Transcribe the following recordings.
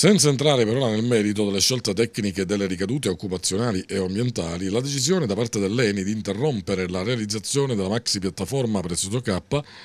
Senza entrare però nel merito delle scelte tecniche delle ricadute occupazionali e ambientali, la decisione da parte dell'ENI di interrompere la realizzazione della maxi piattaforma Presidio K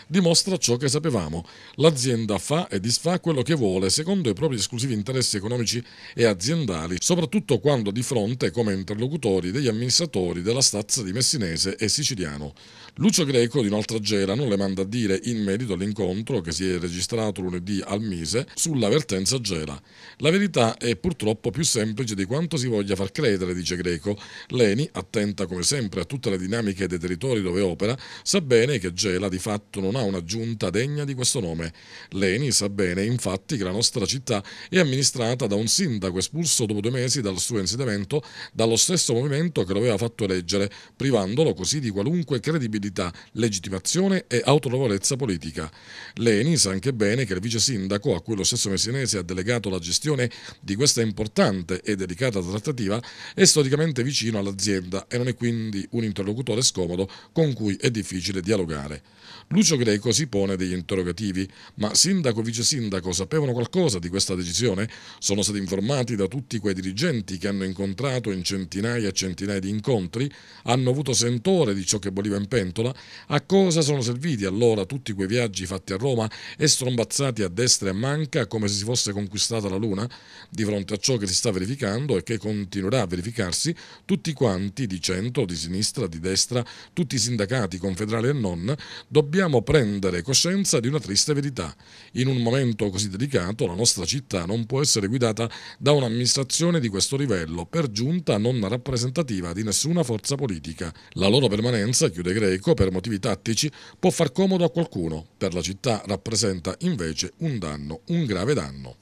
dimostra ciò che sapevamo. L'azienda fa e disfa quello che vuole secondo i propri esclusivi interessi economici e aziendali, soprattutto quando di fronte come interlocutori degli amministratori della stazza di Messinese e Siciliano. Lucio Greco di un'altra gela non le manda a dire in merito all'incontro che si è registrato lunedì al Mise sulla vertenza Gela. La verità è purtroppo più semplice di quanto si voglia far credere, dice Greco. Leni, attenta come sempre a tutte le dinamiche dei territori dove opera, sa bene che Gela di fatto non ha una giunta degna di questo nome. Leni sa bene infatti che la nostra città è amministrata da un sindaco espulso dopo due mesi dal suo insediamento dallo stesso movimento che lo aveva fatto eleggere, privandolo così di qualunque credibilità, legittimazione e autorevolezza politica. Leni sa anche bene che il vice sindaco a cui lo stesso messinese ha delegato la gestione gestione di questa importante e delicata trattativa è storicamente vicino all'azienda e non è quindi un interlocutore scomodo con cui è difficile dialogare. Lucio Greco si pone degli interrogativi, ma sindaco e vice sindaco sapevano qualcosa di questa decisione? Sono stati informati da tutti quei dirigenti che hanno incontrato in centinaia e centinaia di incontri? Hanno avuto sentore di ciò che bolliva in pentola? A cosa sono serviti allora tutti quei viaggi fatti a Roma e strombazzati a destra e a manca come se si fosse conquistata la la Luna, di fronte a ciò che si sta verificando e che continuerà a verificarsi, tutti quanti di centro, di sinistra, di destra, tutti i sindacati, confederali e non, dobbiamo prendere coscienza di una triste verità. In un momento così delicato la nostra città non può essere guidata da un'amministrazione di questo livello, per giunta non rappresentativa di nessuna forza politica. La loro permanenza, chiude Greco, per motivi tattici può far comodo a qualcuno, per la città rappresenta invece un danno, un grave danno.